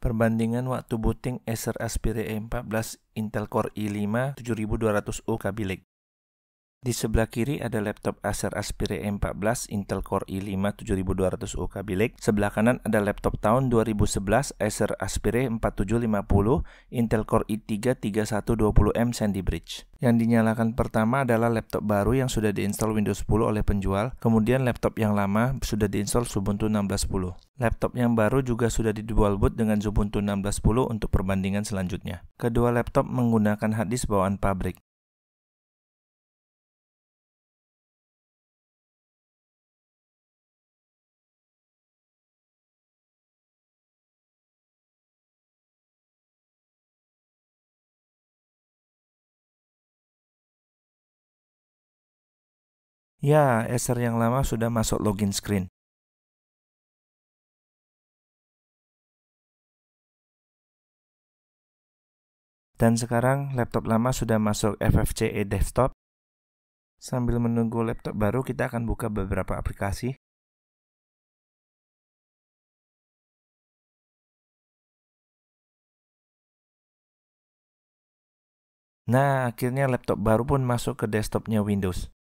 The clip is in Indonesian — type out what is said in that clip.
Perbandingan waktu booting Acer Aspire e 14 Intel Core i5 7200U kabileg. Di sebelah kiri ada laptop Acer Aspire M14 Intel Core i5 7200UK bilik. Sebelah kanan ada laptop tahun 2011 Acer Aspire 4750 Intel Core i3 3120M Sandy Bridge. Yang dinyalakan pertama adalah laptop baru yang sudah diinstal Windows 10 oleh penjual, kemudian laptop yang lama sudah diinstal Ubuntu 16.10. Laptop yang baru juga sudah dual boot dengan Ubuntu 16.10 untuk perbandingan selanjutnya. Kedua laptop menggunakan hard disk bawaan pabrik. Ya, Acer yang lama sudah masuk login screen. Dan sekarang laptop lama sudah masuk FFCE desktop. Sambil menunggu laptop baru, kita akan buka beberapa aplikasi. Nah, akhirnya laptop baru pun masuk ke desktopnya Windows.